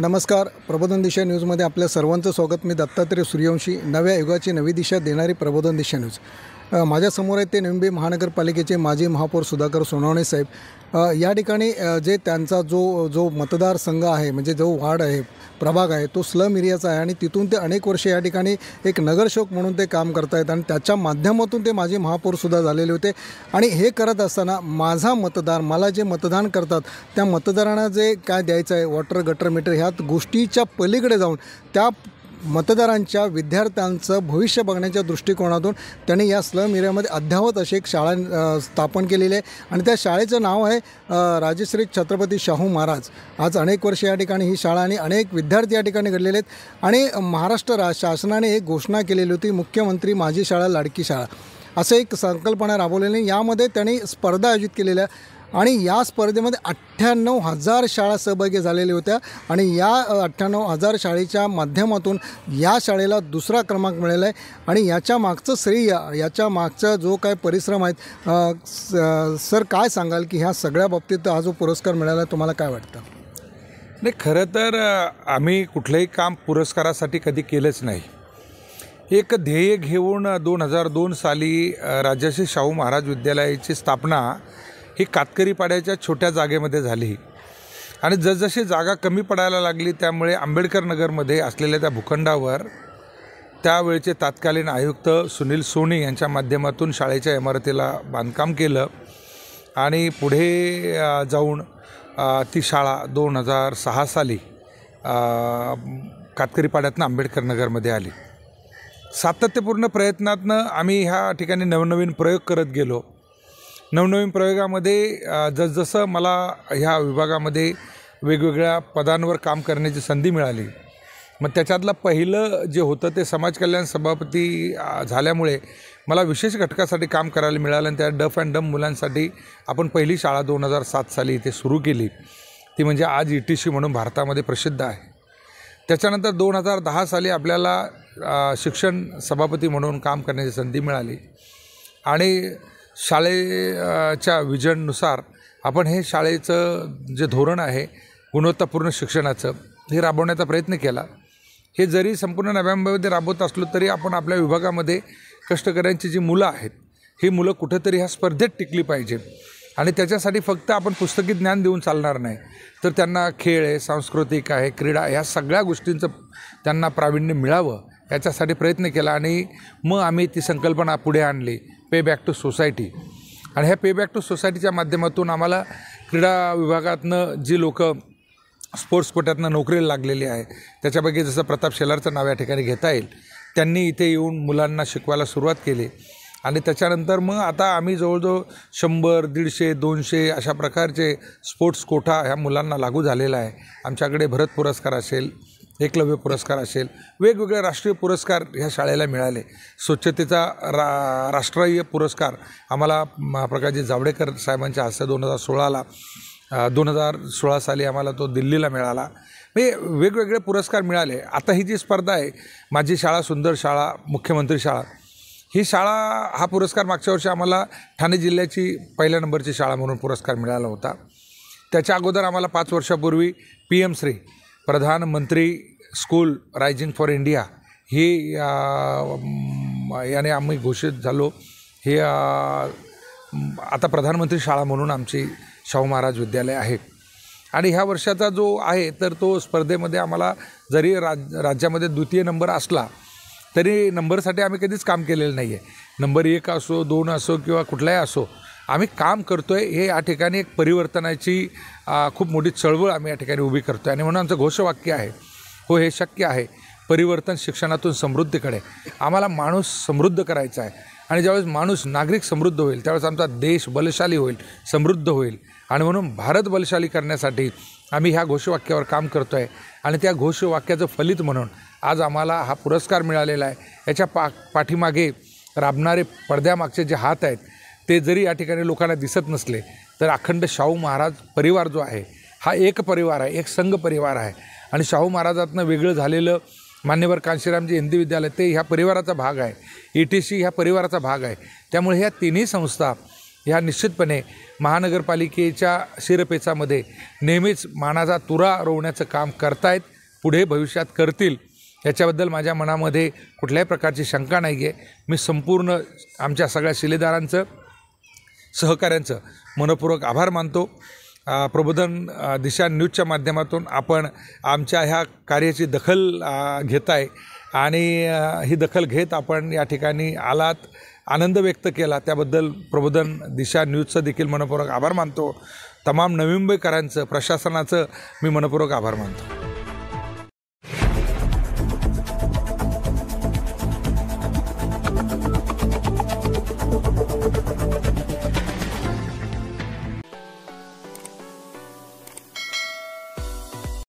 नमस्कार प्रबोधन दिशा न्यूजमध्ये आपल्या सर्वांचं स्वागत मी दत्तात्रय सूर्यवंशी नव्या युगाची नवी दिशा देणारी प्रबोधन दिशा न्यूज माझ्यासमोर आहेत ते निंबे महानगरपालिकेचे माजी महापौर सुधाकर सोनवणे साहेब या ठिकाणी जे त्यांचा जो जो मतदारसंघ आहे म्हणजे जो वार्ड आहे प्रभाग आहे तो स्लम एरियाचा आहे आणि तिथून ते अनेक वर्षे या ठिकाणी एक नगरसेवक म्हणून ते काम करतायत आणि त्याच्या माध्यमातून ते माझे महापौरसुद्धा झालेले होते आणि हे करत असताना माझा मतदार मला जे मतदान करतात त्या मतदारांना जे काय द्यायचं आहे वॉटर गटर मीटर ह्यात गोष्टीच्या पलीकडे जाऊन त्या मतदारांच्या विद्यार्थ्यांचं भविष्य बघण्याच्या दृष्टिकोनातून त्यांनी या स्लम एरियामध्ये अध्यावत अशी एक शाळा स्थापन केलेली आहे आणि त्या शाळेचं नाव आहे राजश्री छत्रपती शाहू महाराज आज अनेक वर्ष या ठिकाणी ही शाळा आणि अनेक विद्यार्थी या ठिकाणी घडलेले आहेत आणि महाराष्ट्र रा शासनाने एक घोषणा केलेली होती मुख्यमंत्री माझी शाळा लाडकी शाळा असं एक संकल्पना राबवलेली यामध्ये त्यांनी स्पर्धा आयोजित केलेल्या आणि या स्पर्धेमध्ये अठ्ठ्याण्णव हजार शाळा सहभागी झालेल्या होत्या आणि या अठ्ठ्याण्णव हजार शाळेच्या माध्यमातून या शाळेला दुसरा क्रमांक मिळाला आहे आणि याच्या मागचं श्रेय याच्या मागचा जो काय परिश्रम आहेत सर काय सांगाल की ह्या सगळ्या बाबतीत हा जो पुरस्कार मिळाला तुम्हाला काय वाटतं नाही खरं तर आम्ही कुठलंही काम पुरस्कारासाठी कधी केलंच नाही एक ध्येय घेऊन दोन हजार दोन साली राजर्षी शाहू महाराज विद्यालयाची स्थापना ही कातकरी पाड्याच्या छोट्या जागेमध्ये झाली आणि जसजशी जागा कमी पडायला लागली त्यामुळे आंबेडकर नगरमध्ये असलेल्या त्या भूखंडावर त्यावेळचे तात्कालीन आयुक्त सुनील सोनी यांच्या माध्यमातून शाळेच्या इमारतीला बांधकाम केलं आणि पुढे जाऊन ती शाळा दोन हजार सहा साली कातकरीपाड्यातनं आंबेडकर नगरमध्ये आली सातत्यपूर्ण प्रयत्नातनं आम्ही ह्या ठिकाणी नवनवीन प्रयोग करत गेलो नवनवीन प्रयोगामध्ये जसजसं मला ह्या विभागामध्ये वेगवेगळ्या पदांवर काम करण्याची संधी मिळाली मग त्याच्यातलं पहिलं जे होतं ते समाजकल्याण सभापती झाल्यामुळे मला विशेष घटकासाठी काम करायला मिळालं आणि त्या डफ अँड डम मुलांसाठी आपण पहिली शाळा दोन हजार सात साली इथे सुरू केली ती म्हणजे आज ई टी सी म्हणून भारतामध्ये प्रसिद्ध आहे त्याच्यानंतर दोन हजार दहा साली आपल्याला शिक्षण सभापती म्हणून काम करण्याची संधी मिळाली आणि शाळेच्या विजननुसार आपण हे शाळेचं जे धोरण आहे गुणवत्तापूर्ण शिक्षणाचं हे राबवण्याचा प्रयत्न केला हे जरी संपूर्ण नव्यामध्ये राबवत असलो तरी आपण आपल्या विभागामध्ये कष्टकऱ्यांची जी मुलं आहेत ही मुलं कुठेतरी ह्या स्पर्धेत टिकली पाहिजे आणि त्याच्यासाठी फक्त आपण पुस्तकी ज्ञान देऊन चालणार नाही तर त्यांना खेळ आहे सांस्कृतिक आहे क्रीडा ह्या सगळ्या गोष्टींचं त्यांना प्रावीण्य मिळावं याच्यासाठी प्रयत्न केला आणि मग आम्ही ती संकल्पना पुढे आणली पे बॅक टू सोसायटी आणि ह्या पे बॅक टू सोसायटीच्या माध्यमातून आम्हाला क्रीडा विभागातनं जी लोकं स्पोर्ट्स कोट्यातनं नोकरीला लागलेली आहे त्याच्यापैकी जसं प्रताप शेलारचं नाव या ठिकाणी घेता येईल त्यांनी इथे येऊन मुलांना शिकवायला सुरुवात केली आणि त्याच्यानंतर मग आता आम्ही जवळजवळ शंभर दीडशे दोनशे अशा प्रकारचे स्पोर्ट्स कोठा ह्या मुलांना लागू झालेला आहे आमच्याकडे भरत पुरस्कार असेल एकलव्य पुरस्कार असेल वेगवेगळे राष्ट्रीय पुरस्कार ह्या शाळेला मिळाले स्वच्छतेचा रा राष्ट्रीय पुरस्कार आम्हाला प्रकाशजी जावडेकर साहेबांच्या हस्ते दोन हजार सोळाला दोन हजार सोळा साली आम्हाला तो दिल्लीला मिळाला म्हणजे वेगवेगळे पुरस्कार मिळाले आता ही जी स्पर्धा आहे माझी शाळा सुंदर शाळा मुख्यमंत्री शाळा ही शाळा हा पुरस्कार मागच्या वर्षी आम्हाला ठाणे जिल्ह्याची पहिल्या नंबरची शाळा म्हणून पुरस्कार मिळाला होता त्याच्या अगोदर आम्हाला पाच वर्षापूर्वी पी एम श्री प्रधानमंत्री स्कूल रायझिंग फॉर इंडिया ही याने आम्ही घोषित झालो हे आता प्रधानमंत्री शाळा म्हणून आमची शाहू महाराज विद्यालय आहे आणि ह्या वर्षाचा जो आहे तर तो स्पर्धेमध्ये आम्हाला जरी राज राज्यामध्ये द्वितीय नंबर असला तरी नंबरसाठी आम्ही कधीच काम केलेलं नाही आहे नंबर एक असो दोन असो किंवा कुठलाही असो आम्ही काम करतो आहे हे या ठिकाणी एक परिवर्तनाची खूप मोठी चळवळ आम्ही या ठिकाणी उभी करतो आहे आणि म्हणून आमचं घोषवाक्य आहे हो हे शक्य आहे परिवर्तन शिक्षणातून समृद्धीकडे आम्हाला माणूस समृद्ध करायचा आहे आणि ज्यावेळेस माणूस नागरिक समृद्ध होईल त्यावेळेस आमचा देश बलशाली होईल समृद्ध होईल आणि म्हणून भारत बलशाली करण्यासाठी आम्ही ह्या घोषवाक्यावर काम करतो आहे आणि त्या घोषवाक्याचं फलित म्हणून आज आम्हाला हा पुरस्कार मिळालेला आहे याच्या पा पाठीमागे राबणारे पडद्यामागचे जे हात आहेत ते जरी या ठिकाणी लोकांना दिसत नसले तर अखंड शाहू महाराज परिवार जो आहे हा एक परिवार आहे एक संघ परिवार आहे आणि शाहू महाराजातनं वेगळं झालेलं मान्यवर कांशीरामजी हिंदी विद्यालय ते ह्या परिवाराचा भाग आहे ई टी सी ह्या परिवाराचा भाग आहे त्यामुळे ह्या तिन्ही संस्था ह्या निश्चितपणे महानगरपालिकेच्या शिरपेचामध्ये नेहमीच मानाचा तुरा रोवण्याचं काम करतायत पुढे भविष्यात करतील याच्याबद्दल माझ्या मनामध्ये कुठल्याही प्रकारची शंका नाही आहे मी संपूर्ण आमच्या सगळ्या शिलेदारांचं सहकाऱ्यांचं मनपूर्वक आभार मानतो प्रबोधन दिशा न्यूजच्या माध्यमातून आपण आमच्या ह्या कार्याची दखल घेत आहे आणि ही दखल घेत आपण या ठिकाणी आलात आनंद व्यक्त केला त्याबद्दल प्रबोधन दिशा न्यूजचं देखील मनपूर्वक आभार मानतो तमाम नवी मुंबईकरांचं प्रशासनाचं मी मनपूर्वक आभार मानतो